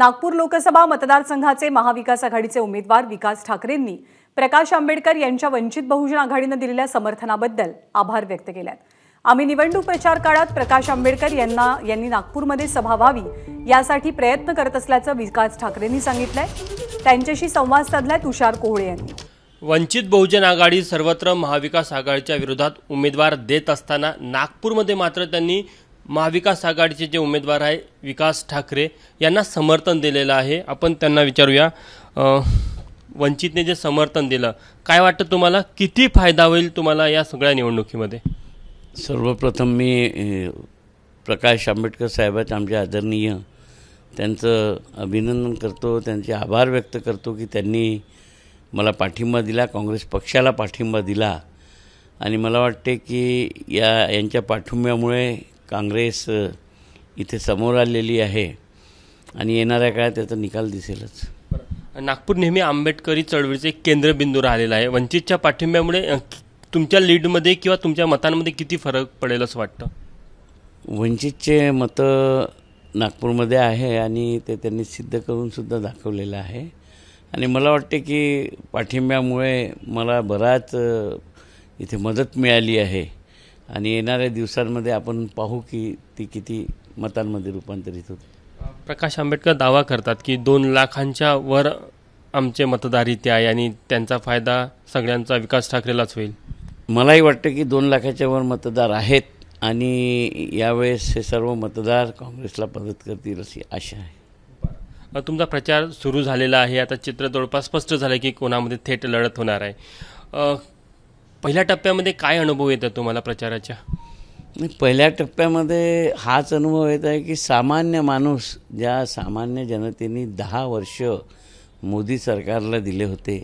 नागपूर लोकसभा मतदारसंघाचे महाविकास आघाडीचे उमेदवार विकास ठाकरेंनी प्रकाश आंबेडकर यांच्या वंचित बहुजन आघाडीनं दिलेल्या समर्थनाबद्दल आभार व्यक्त केल्यात आम्ही निवडणूक प्रचार काळात प्रकाश आंबेडकर यांना यांनी नागपूरमध्ये सभा व्हावी यासाठी प्रयत्न करत असल्याचं विकास ठाकरेंनी सांगितलंय त्यांच्याशी संवाद साधलाय तुषार कोहळे यांनी वंचित बहुजन आघाडी सर्वत्र महाविकास आघाडीच्या विरोधात उमेदवार देत असताना नागपूरमध्ये मात्र त्यांनी महाविकास आघाडीचे जे उमेदवार आहे विकास ठाकरे यांना समर्थन दिलेलं आहे आपण त्यांना विचारूया वंचितने जे समर्थन दिलं काय वाटतं तुम्हाला किती फायदा होईल तुम्हाला या सगळ्या निवडणुकीमध्ये सर्वप्रथम मी प्रकाश आंबेडकर साहेबांचे आमचे आदरणीय त्यांचं अभिनंदन करतो त्यांचे आभार व्यक्त करतो की त्यांनी मला पाठिंबा दिला काँग्रेस पक्षाला पाठिंबा दिला आणि मला वाटते की या यांच्या पाठिंब्यामुळे काँग्रेस इथे समोर आलेली आहे आणि येणाऱ्या काळात त्याचा निकाल दिसेलच नागपूर नेहमी आंबेडकरी चळवळीचे केंद्रबिंदू राहिलेला आहे वंचितच्या पाठिंब्यामुळे तुमच्या लीडमध्ये किंवा तुमच्या मतांमध्ये किती फरक पडेल असं वाटतं वंचितचे मतं नागपूरमध्ये आहे आणि ते त्यांनी सिद्ध करूनसुद्धा दाखवलेलं आहे आणि मला वाटते की पाठिंब्यामुळे मला बराच इथे मदत मिळाली आहे आणि येणाऱ्या दिवसांमध्ये आपण पाहू की ती किती मतांमध्ये रूपांतरित होते प्रकाश आंबेडकर दावा करतात की दोन लाखांच्या वर आमचे मतदार इथे आहे आणि त्यांचा फायदा सगळ्यांचा विकास ठाकरेलाच होईल मलाही वाटतं की दोन लाखाच्या वर मतदार आहेत आणि यावेळेस हे सर्व मतदार काँग्रेसला मदत करतील अशी आशा आहे तुमचा प्रचार सुरू झालेला आहे आता चित्र जवळपास स्पष्ट झालं की कोणामध्ये थेट लढत होणार आहे पहिल्या टप्प्यामध्ये काय अनुभव येतात तुम्हाला प्रचाराच्या पहिल्या टप्प्यामध्ये हाच अनुभव येत आहे की सामान्य माणूस ज्या सामान्य जनतेने दहा वर्ष मोदी सरकारला दिले होते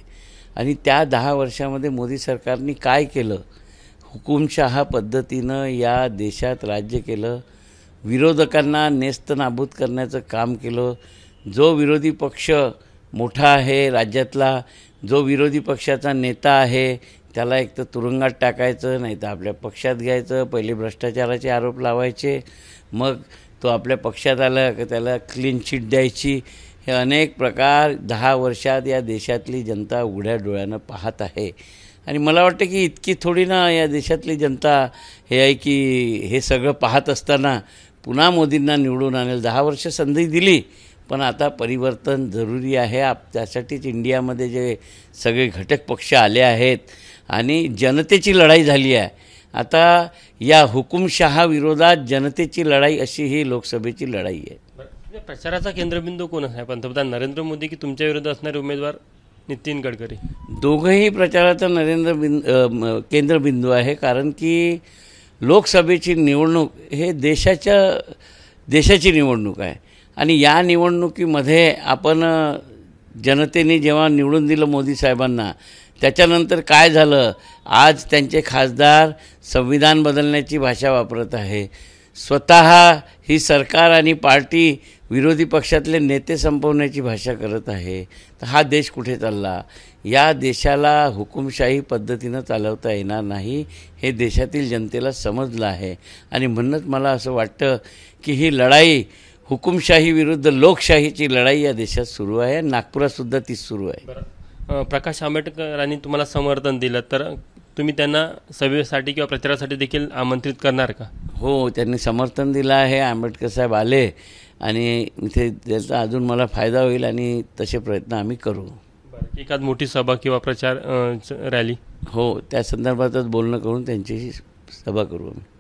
आणि त्या दहा वर्षामध्ये मोदी सरकारने काय केलं हुकुमशहा पद्धतीनं या देशात राज्य केलं विरोधकांना नेस्तनाबूत करण्याचं काम केलं जो विरोधी पक्ष मोठा आहे राज्यातला जो विरोधी पक्षाचा नेता आहे त्याला एक तर तुरुंगात टाकायचं नाही तर आपल्या पक्षात घ्यायचं पहिले भ्रष्टाचाराचे आरोप लावायचे मग तो आपल्या पक्षात आला की त्याला क्लीन चिट द्यायची हे अनेक प्रकार दहा वर्षात या देशातली जनता उघड्या डोळ्यानं पाहत आहे आणि मला वाटतं की इतकी थोडी ना या देशातली जनता हे आहे की हे सगळं पाहत असताना पुन्हा मोदींना निवडून आणेल दहा वर्ष संधी दिली पण आता परिवर्तन जरुरी आहे आप त्यासाठीच इंडियामध्ये जे सगळे घटक पक्ष आले आहेत आणि जनतेची लढाई झाली आहे आता या हुकुमशहा विरोधात जनतेची लढाई अशी ही लोकसभेची लढाई आहे प्रचाराचा केंद्रबिंदू कोण आहे पंतप्रधान नरेंद्र मोदी की तुमच्या विरोधात असणारे उमेदवार नितीन गडकरी दोघंही प्रचाराचा नरेंद्र केंद्रबिंदू आहे कारण की लोकसभेची निवडणूक हे देशाच्या देशाची निवडणूक आहे आणि या निवडणुकीमध्ये आपण जनतेने जेव्हा निवडून दिलं मोदी साहेबांना त्याच्यानंतर काय झालं आज त्यांचे खासदार संविधान बदलण्याची भाषा वापरत आहे स्वत ही सरकार आणि पार्टी विरोधी पक्षातले नेते संपवण्याची भाषा करत आहे तर हा देश कुठे चालला या देशाला हुकुमशाही पद्धतीनं चालवता येणार नाही हे देशातील जनतेला समजलं आहे आणि म्हणूनच मला असं वाटतं की ही लढाई हुकुमशाही विरुद्ध लोकशाहीची लढाई या देशात सुरू आहे नागपुरात सुद्धा ती सुरू आहे प्रकाश आंबेडकरांनी तुम्हाला समर्थन दिलं तर तुम्ही त्यांना सभेसाठी किंवा प्रचारासाठी देखील आमंत्रित करणार का हो त्यांनी समर्थन दिलं आहे आंबेडकर साहेब आले आणि इथे त्याचा अजून मला फायदा होईल आणि तसे प्रयत्न आम्ही करू एखाद मोठी सभा किंवा प्रचार रॅली हो त्या संदर्भातच बोलणं करून त्यांची सभा करू आम्ही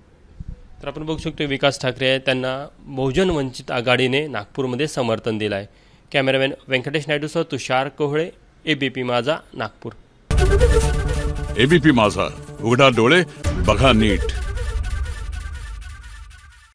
तर आपण बघू शकतो विकास ठाकरे त्यांना बहुजन वंचित आघाडीने नागपूरमध्ये समर्थन दिलं आहे कॅमेरामॅन व्यंकटेश नायडूसह तुषार कोहळे एबीपी माझा नागपूर एबीपी माझा उघडा डोळे बघा नीट